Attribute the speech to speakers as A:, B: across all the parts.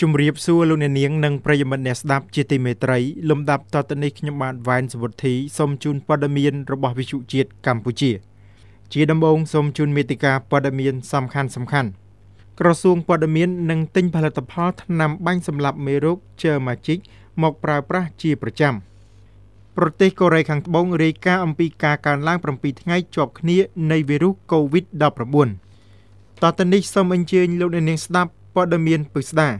A: ជំរាបសួរលោកអ្នកនាងនិងប្រិយមិត្តអ្នកស្ដាប់ជាទីមេត្រីលំដាប់តទៅនេះខ្ញុំបាទវ៉ែនសវុទ្ធីសូមជូនព័ត៌មានរបស់ វិទ្យុជាតិកម្ពុជាជា ដំបូងសូមជូនមេតិការព័ត៌មានសំខាន់សំខាន់ក្រសួងព័ត៌មាននិងទិញផលិតផលថ្នាំបាញ់សម្លាប់មេរោគ Chemagic មកប្រើប្រាស់ជាប្រចាំប្រទេសកូរ៉េខាងត្បូងរាយការណ៍អំពីការកើនឡើង7ថ្ងៃជាប់គ្នានៃវីរុស COVID-19 តទៅនេះសូមអញ្ជើញលោកអ្នកនាងស្ដាប់ព័ត៌មានពិស្ដារ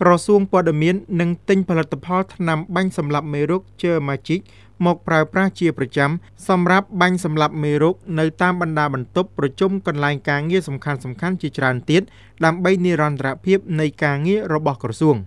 A: ក្រសួងព័ត៌មាននឹងទិញ ផលិតផលថ្នាំបាញ់សម្លាប់មេរោគ Germagic មកប្រើប្រាស់ជាប្រចាំសម្រាប់បាញ់សម្លាប់មេរោគនៅតាមបណ្ដាបន្ទប់ប្រជុំកន្លែងការងារសំខាន់ៗជាច្រើនទៀតដើម្បីនិរន្តរភាព នៃការងាររបស់ក្រសួង។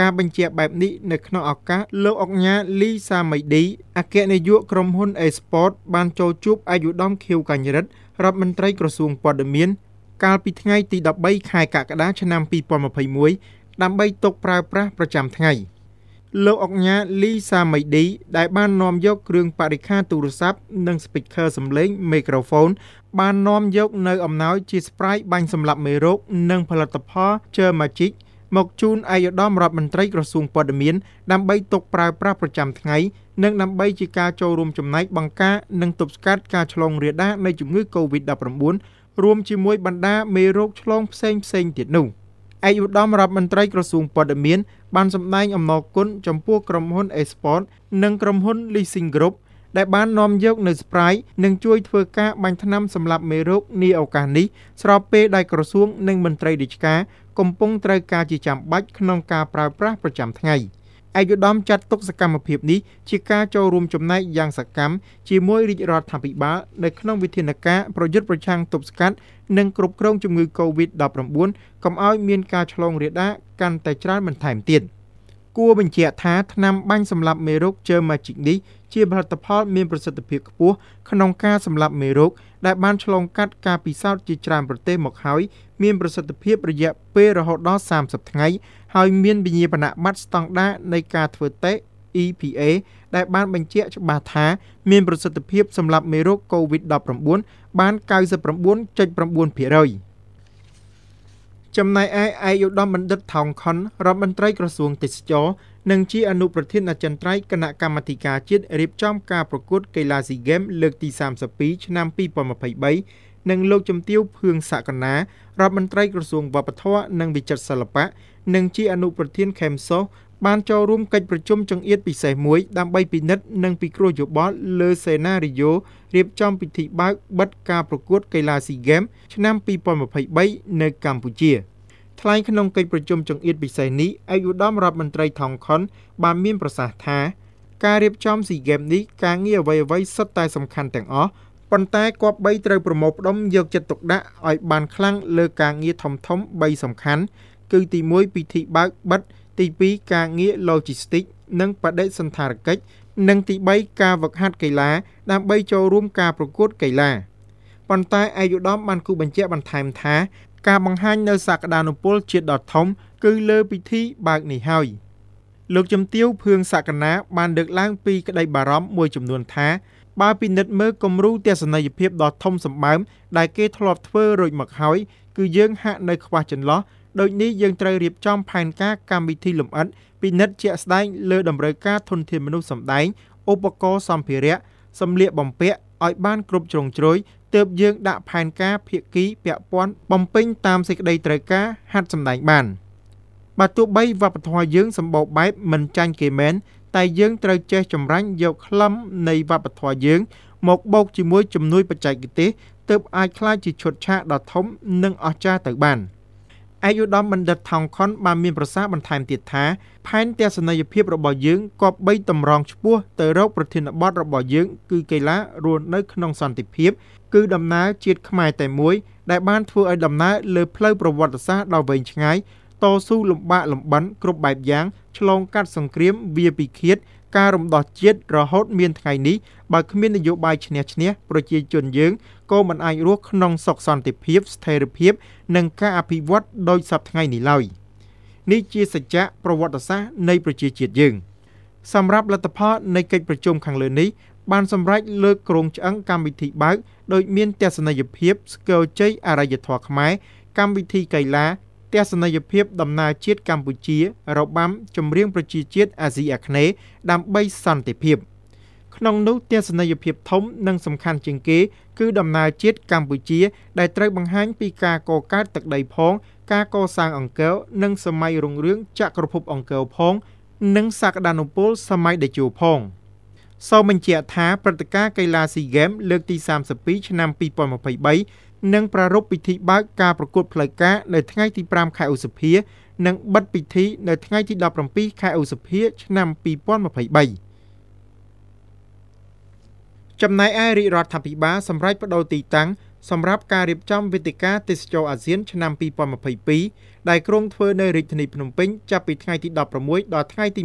A: ការបញ្ជាបែបនេះនៅក្នុងឱកាសលោកអុកញ៉ាលីសាមីឌីអគ្គនាយកក្រុមហ៊ុន Export បានចូលជួបអាយុដំខៀវកញ្ញរិទ្ធរដ្ឋមន្ត្រីក្រសួងព័ត៌មាន កាលពីថ្ងៃទី13ខែកក្កដាឆ្នាំ2021ដើម្បីទុកប្រើប្រាស់ប្រចាំថ្ងៃលោកអុកញ៉ាលីសាមៃឌីដែលបាននាំយកគ្រឿងបរិក្ខារទូរស័ព្ទនិង speaker សំឡេងមីក្រូហ្វូនបាននាំយកនៅអំណោយជា Sprite បាញ់សម្រាប់មេរោគនិងផលិតផល Germagic មកជូនឯកឧត្តមរដ្ឋមន្ត្រីក្រសួងព័ត៌មានដើម្បីទុកប្រើប្រាស់ប្រចាំថ្ងៃនិងដើម្បីជាការចូលរួមចំណែកបង្ការនិងទប់ស្កាត់ការឆ្លងរាលដាលនៃជំងឺ Covid-19 រួមជាមួយបណ្ដាមេរោគឆ្លងផ្សេងៗទៀតនោះ។ឯកឧត្តមរដ្ឋមន្ត្រីក្រសួងព័ត៌មានបានសម្ដែង អំណរគុណចំពោះក្រុមហ៊ុន Export និងក្រុមហ៊ុន Leasing Group ដែល បាននាំយកនៅ Sprite និងជួយធ្វើការបាញ់ថ្នាំសម្រាប់មេរោគនាឱកាសនេះស្របពេលដែលក្រសួងនិងមន្ត្រីរាជការកំពុងត្រូវការជាចាំបាច់ក្នុងការប្រើប្រាស់ប្រចាំថ្ងៃ។ឯកឧត្តមចាត់ទុកសកម្មភាពនេះជាការចូលរួមចំណែកយ៉ាងសកម្មជាមួយរាជរដ្ឋាភិបាលនៅក្នុងវិធានការប្រយុទ្ធប្រឆាំងទប់ស្កាត់និងគ្រប់គ្រងជំងឺ Covid-19 កុំឲ្យមានការឆ្លងរាលដាលកាន់តែច្រើនបន្ថែមទៀត។គួរបញ្ជាក់ថាថ្នាំបាញ់សម្លាប់មេរោគ Germagic នេះជាផលិតផលមានប្រសិទ្ធភាពខ្ពស់ក្នុងការសម្លាប់មេរោគដែលបានឆ្លងកាត់ការពិសោធន៍ជាច្រើនប្រទេសមកហើយមាន ប្រសិទ្ធភាព រយៈពេលរហូតដល់30ថ្ងៃហើយមានវិញ្ញាបនបត្រស្តង់ដារនៃការធ្វើតេស្ត EPA ដែលបានបញ្ជាក់ច្បាស់ថាមានប្រសិទ្ធភាពសម្រាប់មេរោគ COVID-19 បាន99.9%។ចំណែកឯឯកឧត្តមបណ្ឌិតថោងខុនរដ្ឋមន្ត្រីក្រសួងទេសចរនិងជាអនុប្រធានអចិន្ត្រៃយ៍គណៈកម្មាធិការជាតិរៀបចំការប្រកួត កីឡាស៊ីហ្គេមលើកទី32ឆ្នាំ2023និងលោកជំទាវភឿងសកណារដ្ឋមន្ត្រីក្រសួងវប្បធម៌និងវិចិត្រសិល្បៈនិងជាអនុប្រធានខេមសុសបានចូលរួមកិច្ចប្រជុំចង្អៀតពិសេសមួយ ដើម្បីពិនិត្យនិងពិគ្រោះយោបល់លើសេណារីយ៉ូរៀបចំពិធីបើកបិទការប្រកួតកីឡាស៊ីហ្គេមឆ្នាំ2023នៅកម្ពុជាថ្លែងក្នុងកិច្ចប្រជុំចង្អៀតពិសេសនេះឯកឧត្តមរដ្ឋមន្ត្រីថងខុនបានមានប្រសាសន៍ថាការរៀបចំស៊ីហ្គេមនេះការងារអ្វីៗសុទ្ធតែសំខាន់ទាំងអស់ប៉ុន្តែគប្បីត្រូវប្រមូលផ្ដុំយកចិត្តទុកដាក់ឲ្យបានខ្លាំងលើការងារធំៗ3សំខាន់គឺទី1ពិធីបើកបិទទី2ការងារ Logistics និងបដិសណ្ឋារកិច្ចនិង ទី3ការហ្វឹកហាត់កីឡា ដើម្បីចូលរួមការប្រកួត កីឡាប៉ុន្តែឯកឧត្តមបានគូបញ្ជាក់បន្ថែមថាការបង្ហាញនៅសក្តានុពលជាតិដ៏ធំ គឺលើពិធីបើកនេះហើយលោកជំទាវភឿងសក្តាបានលើកឡើងពីក្តីបារម្ភមួយចំនួនថាបើពិនិត្យមើលគំរូទស្សនីយភាពដ៏ធំសម្បើមដែលគេធ្លាប់ធ្វើរួចមកហើយគឺយើងហាក់នៅខ្វះចន្លោះដូចនេះយើងត្រូវរៀបចំផែនការកម្មវិធីលម្អិតពិនិត្យជាក់ស្ដែង លើ តម្រូវការធនធានមនុស្សសម្ដែងឧបករណ៍សម្ភារៈសម្លៀកបំពាក់ឲ្យបានគ្រប់ជ្រុងជ្រោយទើបយើងដាក់ផែនការភាគីពាក់ព័ន្ធបំពេញតាមសេចក្តីត្រូវការហាត់សម្ដែងបានបើទោះបីវប្បធម៌យើងសម្បូរបែបមិនចាញ់គេមែនតែយើងត្រូវចេះចម្រាញ់យកខ្លឹមនៃវប្បធម៌យើង មកបូកជាមួយជំនួយបច្ចេកទេសទើបអាចខ្លាចជាឈុតឆាកដ៏ធំនិងអស្ចារ្យទៅបាន។អាយុដំបណ្ឌិតថងខុនបានមានប្រសាសន៍បន្ថែមទៀតថាផែនទស្សនីយភាពរបស់យើងក៏បីតម្រង់ឆ្ពោះទៅរកប្រធានបទរបស់យើងគឺកីឡារស់នៅក្នុងសន្តិភាព គឺដំណើរជាតិខ្មែរតែមួយដែលបានធ្វើឲ្យដំណើរលើផ្លូវប្រវត្តិសាស្ត្រដ៏វែងឆ្ងាយតស៊ូលំបាកលំបិនគ្រប់បែបយ៉ាង ឆ្លងកាត់សង្គ្រាមវាពិឃាតការរំដោះជាតិរហូតមានថ្ងៃនេះបើគ្មាននយោបាយឈ្នះឈ្នះប្រជាជនយើងក៏មិនអាចរស់ក្នុងសុខសន្តិភាពស្ថិរភាពនិងការអភិវឌ្ឍដោយសពថ្ងៃនេះឡើយនេះជាសច្ចៈប្រវត្តិសាស្ត្រនៃប្រជាជាតិយើង សម្រាប់លទ្ធផលនៃកិច្ចប្រជុំខាងលើនេះបានសម្រេចលើកក្រុងឆ្អឹងកម្មវិធីបើកដោយមានទស្សនីយភាព ស្គលជ័យអរិយធម៌ខ្មែរកម្មវិធីកីឡាទស្សនីយភាពដំណើរជាតិកម្ពុជា របាំចម្រៀងប្រជាជាតិអាស៊ីអាគ្នេយ៍ដើម្បីសន្តិភាព។ក្នុងនោះទស្សនីយភាពធំនិងសំខាន់ជាងគេ គឺដំណើរជាតិកម្ពុជាដែលត្រូវបង្ហាញពីការកកើតទឹកដីផង ការកសាង អង្គរនិងសម័យរុងរឿងចក្រភពអង្គរផង និងសក្តានុពលសម័យតេជោផងសូមបញ្ជាក់ថាព្រឹត្តិការណ៍កីឡាស៊ីហ្គេមលើកទី32ឆ្នាំ2023នឹងប្រារព្ធពិធីបើកការប្រកួតផ្លូវការនៅថ្ងៃទី5ខែឧសភា និងបិទពិធីនៅថ្ងៃទី17ខែឧសភាឆ្នាំ2023ចំណែកឯរាជរដ្ឋាភិបាលសម្រេចបដូរទីតាំងសម្រាប់ការរៀបចំវេទិកាទេសចរអាស៊ានឆ្នាំ2022ដែលក្រុងធ្វើនៅរាជធានីភ្នំពេញចាប់ពីថ្ងៃទី16ដល់ថ្ងៃទី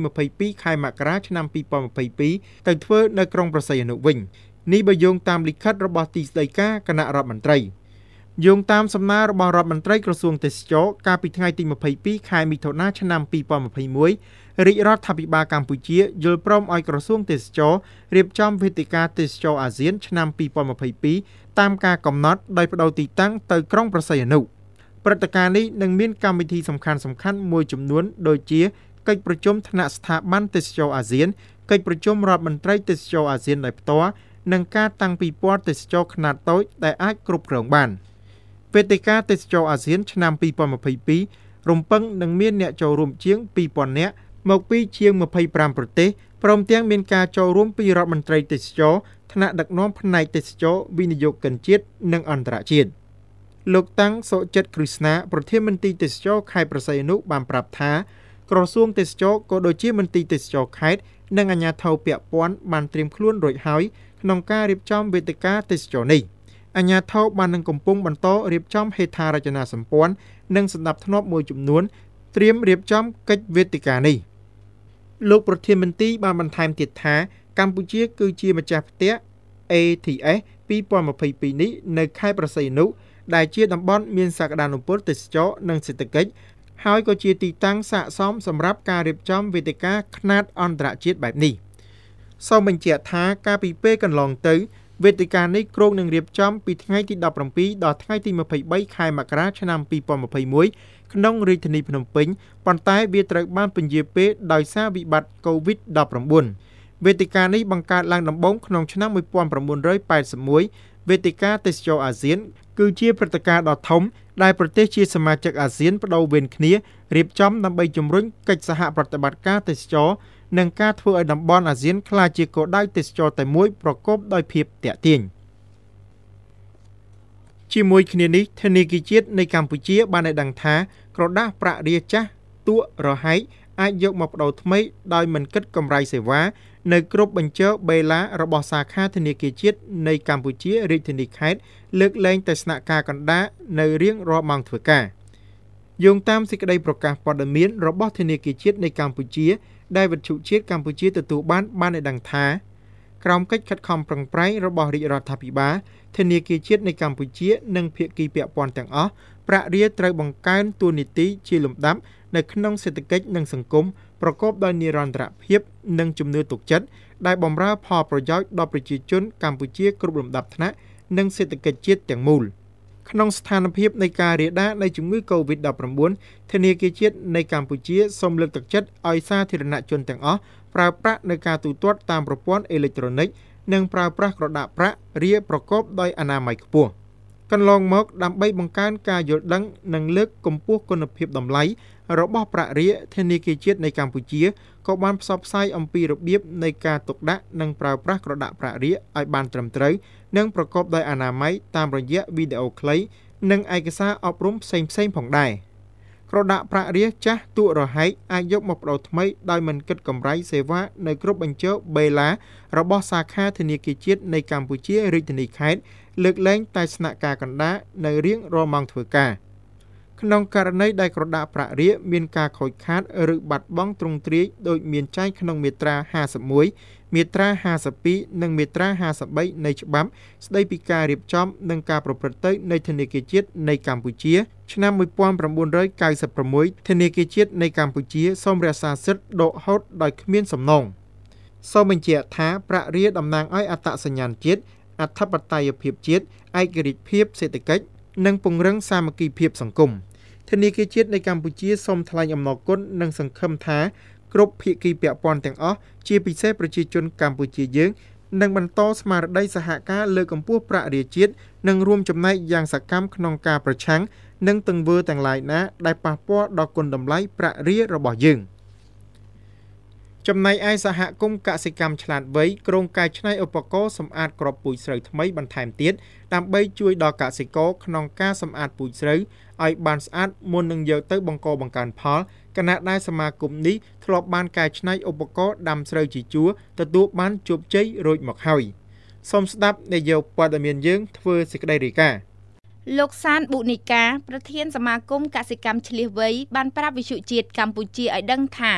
A: 22ខែមករាឆ្នាំ2022ទៅធ្វើនៅក្រុងប្រស័យអនុវិញនេះបើយោងតាមលិខិតរបស់ទីស្តីការគណៈរដ្ឋមន្ត្រីយោងតាមសំណើរបស់រដ្ឋមន្ត្រីក្រសួងទេសចរកាលពីថ្ងៃទី22ខែមិថុនាឆ្នាំ2021រាជរដ្ឋាភិបាលកម្ពុជា យល់ព្រមឲ្យក្រសួងទេសចររៀបចំវេទិកាទេសចរអាស៊ានឆ្នាំ2022តាមការកំណត់ដោយបដូរទីតាំងទៅក្រុងប្រស័យអនុព្រឹត្តិការណ៍នេះនឹងមានកម្មវិធីសំខាន់សំខាន់មួយចំនួនដូចជាកិច្ចប្រជុំថ្នាក់ស្ថាប័នទេសចរអាស៊ានកិច្ចប្រជុំរដ្ឋមន្ត្រីទេសចរអាស៊ានដោយផ្ទាល់និងការតាំងពិព័រណ៍ទេសចរខ្នាតតូចដែលអាចគ្រប់គ្រងបាន វេទិកាទេសចរអាស៊ានឆ្នាំ2022រំពឹងនឹងមានអ្នកចូលរួមជាង2000នាក់មកពីជាង25ប្រទេសព្រមទាំងមានការចូលរួមពីរដ្ឋមន្ត្រីទេសចរថ្នាក់ដឹកនាំផ្នែកទេសចរវិនិយោគិនជាតិនិងអន្តរជាតិលោកតាំងសុចិត្តគ្រឹស្ណាប្រធានមន្ត្រីទេសចរខេត្តប្រស័យអនុបានប្រាប់ថាក្រសួងទេសចរក៏ដូចជាមន្ត្រីទេសចរខេត្តនិងអាជ្ញាធរពាក់ព័ន្ធបានត្រៀមខ្លួនរួចហើយក្នុងការរៀបចំវេទិកាទេសចរនេះអាជ្ញាធរបាននឹងកំពុងបន្តរៀបចំហេដ្ឋារចនាសម្ព័ន្ធនិងសម្ដាប់ធ្នាប់មួយចំនួនត្រៀមរៀបចំ កិច្ចវេទិកានេះ។លោកប្រធានមន្ត្រីបានបន្ថែមទៀតថាកម្ពុជា គឺជាម្ចាស់ផ្ទះ ATS 2022នេះនៅខេត្តប្រស័យនុដែលជា តំបន់មានសក្តានុពលទេសចរនិងសេដ្ឋកិច្ចហើយក៏ជាទីតាំងស័ក្តិសមសម្រាប់ការរៀបចំវេទិកាຂະຫນាតអន្តរជាតិបែបនេះសូមបញ្ជាក់ថា កាលពីពេលកន្លងទៅវេទិកានេះគ្រោងនឹងរៀបចំពីថ្ងៃទី17ដល់ថ្ងៃទី23ខែមករា ឆ្នាំ2021ក្នុងរាជធានីភ្នំពេញប៉ុន្តែ វាត្រូវបានពន្យាពេលដោយសារវិបត្តិ COVID-19 វេទិកានេះបង្កើតឡើងដំបូងក្នុងឆ្នាំ1981វេទិកាទេសចរអាស៊ាន គឺជាព្រឹត្តិការណ៍ដ៏ធំ ដែលប្រទេសជាសមាជិកអាស៊ានបដូវវេនគ្នារៀបចំដើម្បីជំរុញកិច្ចសហប្រតិបត្តិការទេសចរនិងការធ្វើឲ្យតំបន់អាស៊ានក្លាយជាគោលដៅទេសចរតែមួយប្រកបដោយភាពទាក់ទាញ។ជាមួយគ្នានេះធនាគារជាតិនៃកម្ពុជាបានឲ្យដឹងថា ក្រដាស់ប្រាក់រាចាស់ទួករហែកអាចយកមកបដូរថ្មីដោយមិនគិតកម្រៃសេវា នៅគ្រប់បញ្ជរបេឡារបស់សាខាធនាគារជាតិនៃកម្ពុជារាជធានីខេត្តលើកលែងតែស្នាក់ការកណ្ដាលនៅរៀងរាល់ម៉ោងធ្វើការយោងតាមសេចក្តីប្រកាសព័ត៌មានរបស់ធនាគារជាតិនៃកម្ពុជា ដែលវិទ្យុជាតិកម្ពុជាទទួលបាន បានឲ្យដឹងថាក្រោមកិច្ចខិតខំប្រឹងប្រែងរបស់រាជរដ្ឋាភិបាលធានាគារជាតិនៃកម្ពុជានិងភាគីពាក់ព័ន្ធទាំងអស់ប្រាក់រៀលត្រូវបង្កើនទួលនីតិជាលំដាប់នៅក្នុងសេដ្ឋកិច្ចនិងសង្គមប្រកបដោយនិរន្តរភាពនិងជំនឿទុកចិត្តដែលបម្រើផលប្រយោជន៍ដល់ប្រជាជនកម្ពុជាគ្រប់លំដាប់ថ្នាក់និងសេដ្ឋកិច្ចជាតិទាំងមូល។ក្នុងស្ថានភាពនៃការរាលដាលនៃជំងឺ Covid-19 ធនាគារជាតិនៃកម្ពុជាសូមលើកទឹកចិត្តឲ្យសាធារណជនទាំងអស់ប្រើប្រាស់នៅការទូទាត់តាមប្រព័ន្ធអេເລັກត្រូនិកនិងប្រើប្រាស់ក្រដាសប្រាក់រាប្រកបដោយអនាម័យខ្ពស់កន្លងមកដើម្បីបង្កើនការយល់ដឹង និងលើកកម្ពស់គុណភាពតម្លៃរបស់ប្រាក់រាធនាគារជាតិនៃកម្ពុជាក៏បានផ្សព្វផ្សាយអំពីរបៀបនៃការទុកដាក់និងប្រើប្រាស់ក្រដាសប្រាក់រាឲ្យបានត្រឹមត្រូវនិងប្រកបដោយអនាម័យតាមរយៈវីដេអូខ្លី និងឯកសារអប់រំផ្សេងៗផងដែរ។ប្រដាក់ប្រាក់រាសចាស់តួរហែកអាចយកមកបដូរថ្មីដោយមិនគិតកម្រៃសេវានៅគ្រប់បញ្ជរបេឡារបស់សាខាធនាគារជាតិនៃកម្ពុជារាជធានីខេត្តលើកលែងតែស្នាក់ការកណ្ដាលនៅរៀងរាល់ម៉ោងធ្វើការក្នុងករណីដែលក្រដាក់ប្រាក់រាសមានការខូចខាតឬបាត់បង់ទ្រង់ទ្រាយដោយមានចែងក្នុងមាត្រា51មាត្រា52និងមាត្រា53នៃច្បាប់ស្តីពីការរៀបចំ និងការប្រព្រឹត្តទៅនៃធនាគារជាតិនៃកម្ពុជាឆ្នាំ1996ធានាគារជាតិនៃកម្ពុជាសូមរក្សាសិទ្ធិដកហូតដោយ គ្មានសំណងសូមបញ្ជាក់ថា ប្រាក់រៀលតំណាងឲ្យអត្តសញ្ញាណជាតិអធិបតេយ្យភាពជាតិឯករាជ្យភាពសេដ្ឋកិច្ចនិងពង្រឹងសាមគ្គីភាពសង្គមធានាគារជាតិនៃកម្ពុជាសូមថ្លែងអំណរគុណនិងសង្ឃឹមថាគ្រប់ភាគីពាក់ព័ន្ធទាំងអស់ជាពិសេសប្រជាជនកម្ពុជាយើងនឹងបន្តស្មារតីសហការលើកកម្ពស់ប្រាក់រាជជាតិនិងរួមចំណែកយ៉ាងសកម្មក្នុងការប្រឆាំងនិងទង្វើទាំងឡាយណា ដែលប៉ះពាល់ដល់គុណតម្លៃ ប្រាក់រៀលរបស់យើងចំណែកឯសហគមន៍កសិកម្មឆ្លាតវៃក្រុងកាយឆ្នៃឧបករណ៍សម្អាត ក្របពូជស្រូវថ្មីបន្ថែមទៀតដើម្បីជួយដល់កសិករក្នុងការសម្អាតពូជស្រូវឲ្យបានស្អាតមុននឹងយកទៅបង្កបង្កើនផលគណៈដែលសមាគមនេះធ្លាប់បានកែច្នៃឧបករណ៍ដាំស្រូវជាជួរទទួលបានជោគជ័យរួចមកហើយសូមស្ដាប់នាយកព័ត៌មានយើង ធ្វើស
B: េចក្តីរាយការណ៍លោកសានប៊ូនីកាប្រធានសមាគមកសិកម្មឆ្លៀសវៃបានប្រាប់វិទ្យុជាតិកម្ពុជាឲ្យដឹង ថា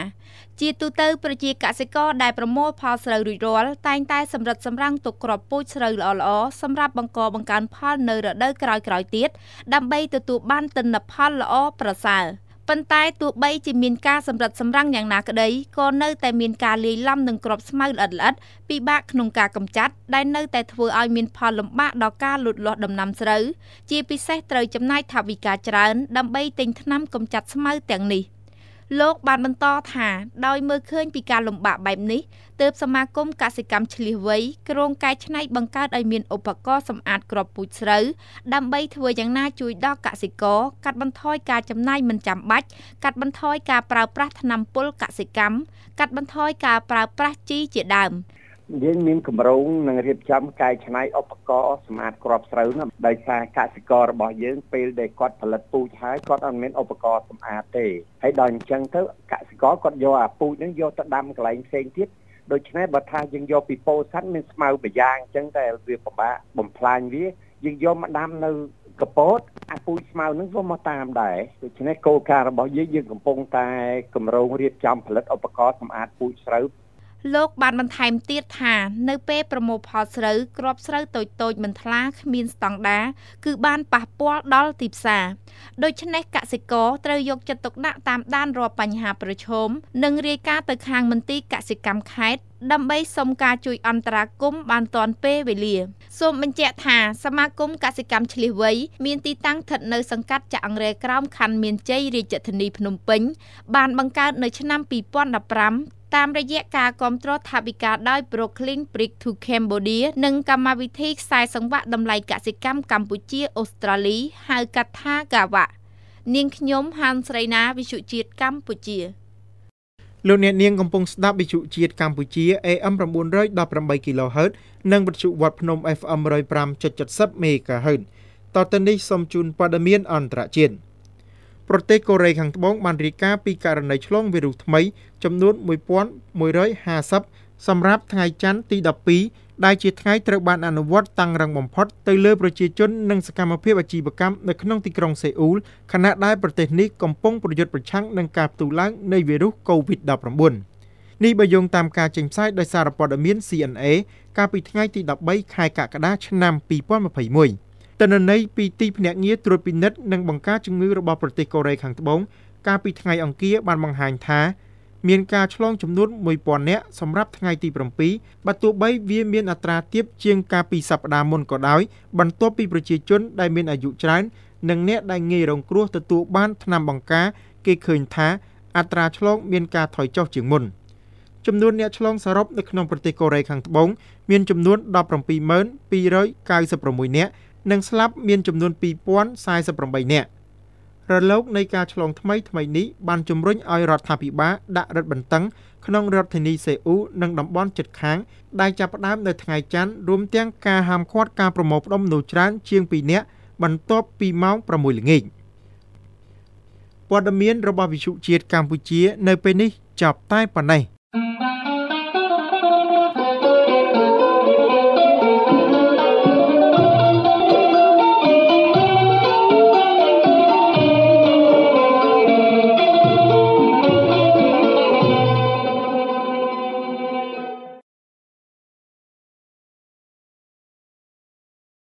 B: ជាទូទៅប្រជាកសិករដែលប្រមូលផលស្រូវរួចរាល់តែងតែសម្រិតសម្រាំងទុកគ្រាប់ពូជស្រូវល្អៗសម្រាប់បង្កបង្កើនផលនៅរដូវក្រោយៗទៀតដើម្បីទទួលបានទិន្នផលល្អប្រសើរ។ប៉ុន្តែទោះបីជាមានការសម្រិតសម្រាំងយ៉ាងណាក្តីក៏នៅតែមានការលាយឡំនឹងក្របស្មៅល្អិតល្អិតពិបាកក្នុងការកម្ចាត់ដែលនៅតែធ្វើឲ្យមានផលលំបាកដល់ការលូតលាស់ដំណាំស្រូវជាពិសេសត្រូវចំណាយថវិកាច្រើន ដើម្បីទិញថ្នាំកម្ចាត់ស្មៅទាំងនេះ។លោកបានបន្តថាដោយមើលឃើញពីការលំបាកបែបនេះទើបសមាគមកសិកម្មឆ្លៀសវៃក្រុងកែច្នៃបង្កើតឲ្យមានឧបករណ៍សម្អាតគ្រាប់ពូជស្រូវដើម្បីធ្វើយ៉ាងណាជួយដល់កសិករកាត់បន្ថយការចំណាយមិនចាំបាច់ កាត់បន្ថយការប្រើប្រាស់ថ្នាំពុលកសិកម្មកាត់បន្ថយការប្រើប្រាស់ជីជាដើម។
A: យើងមានកម្រងនឹងរៀបចំកែច្នៃឧបករណ៍សម្អាតគ្រាប់ស្រូវណាដោយសារកសិកររបស់យើងពេលដែលគាត់ផលិតពូជហើយគាត់អត់មានឧបករណ៍សម្អាតទេហើយដល់អញ្ចឹងទៅកសិករគាត់យកអាពូជហ្នឹងយកទៅដាំកន្លែងផ្សេងទៀតដូច្នេះបើថាយើងយកពីពោធិ៍សាត់មានស្មៅប្រយ៉ាងអញ្ចឹងតែវាពិបាកបំផ្លាញវាយើងយកមកដាំនៅកពតអាពូជស្មៅនឹងក៏មកតាមដែរដូច្នេះគោលការណ៍របស់យើងយើងកំពុងតែគម្រោងរៀបចំផលិតឧបករណ៍សម្អាតពូជស្រូវ
B: លោកបានបន្ថែមទៀតថានៅពេលប្រមូលផលស្រូវគ្រាប់ស្រូវតូចតូចមិនថ្លាគ្មានស្តង់ដារគឺបានប៉ះពាល់ដល់ទីផ្សារដូច្នេះកសិករត្រូវយកចិត្តទុកដាក់តាមដានរាល់បញ្ហាប្រឈមនិងរាយការណ៍ទៅខាងមន្ទីរកសិកម្មខេត្តដើម្បីសុំការជួយអន្តរាគមន៍បានទាន់ពេលវេលាសូមបញ្ជាក់ថា សមាគមកសិកម្មឆ្លៀសវៃមានទីតាំងស្ថិតនៅសង្កាត់ចាក់អង្រែក្រោមខណ្ឌមានជ័យរាជធានីភ្នំពេញបានបង្កើតនៅឆ្នាំ2015តាមរយៈការគ្រប់គ្រងថវិកាដោយ Brooklyn Brick to Cambodia និង កម្មវិធីខ្សែសង្វាក់តម្លៃកសិកម្មកម្ពុជាអូស្ត្រាលីហៅកាត់ថា GAWA នាងខ្ញុំហានស្រីណា វិសុជាតិកម្ពុជា
A: លោកអ្នកនាងកំពុងស្ដាប់វិទ្យុជាតិកម្ពុជា AM 918 kHz និងវិទ្យុវត្តភ្នំ FM 105.70 MHz តទៅនេះសូមជូនព័ត៌មានអន្តរជាតិប្រទេសកូរ៉េខាងត្បូងបានរាយការណ៍ពីករណីឆ្លងវីរុសថ្មី ចំនួន1150សម្រាប់ថ្ងៃច័ន្ទទី12ដែលជាថ្ងៃត្រូវបានអនុវត្តតាំងរឹងបំផុតទៅលើប្រជាជននិងសកម្មភាពអាជីវកម្មនៅក្នុងទីក្រុងសេអ៊ូលខណៈដែលប្រទេសនេះកំពុងប្រយុទ្ធប្រឆាំងនឹងការផ្ទុះឡើងនៃវីរុស COVID-19 នេះបើយោងតាមការចេញផ្សាយដោយសារព័ត៌មាន CNA កាលពីថ្ងៃទី13ខែកក្កដាឆ្នាំ2021ទិន្នន័យពីទីភ្នាក់ងារត្រួតពិនិត្យនិងបង្ការជំងឺរបស់ប្រទេសកូរ៉េខាងត្បូងកាលពីថ្ងៃអង្គារបានបង្ហាញថាមានការឆ្លងចំនួន1000នាក់សម្រាប់ថ្ងៃទី7បើទោះបីវាមានអត្រាទាបជាងកាលពីសប្តាហ៍មុនក៏ដោយបន្ទាប់ពីប្រជាជនដែលមានអាយុច្រើននិងអ្នកដែលងាយរងគ្រោះទទួលបានថ្នាំបង្ការគេឃើញថាអត្រាឆ្លងមានការថយចុះជាងមុន ចំនួនអ្នកឆ្លងសរុបនៅក្នុងប្រទេសកូរ៉េខាងត្បូងមានចំនួន172,296នាក់និងស្លាប់មានចំនួន2048នាក់រលកនៃការឆ្លងថ្មី ថ្មីនេះបានជំរុញឲ្យរដ្ឋាភិបាលដាក់រដ្ឋបន្ទឹងក្នុងរដ្ឋធានីសេអ៊ូនិងតំបន់ជិតខាង ដែលចាប់ផ្ដើមនៅថ្ងៃច័ន្ទរួមទាំងការហាមឃាត់ការប្រមូលផ្ដុំមនុស្សច្រើនជាង2នាក់បន្ទាប់ពីម៉ោង6ល្ងាចព័ត៌មានរបស់វិទ្យុជាតិកម្ពុជា នៅពេលនេះចប់តែប៉ុណ្ណេះ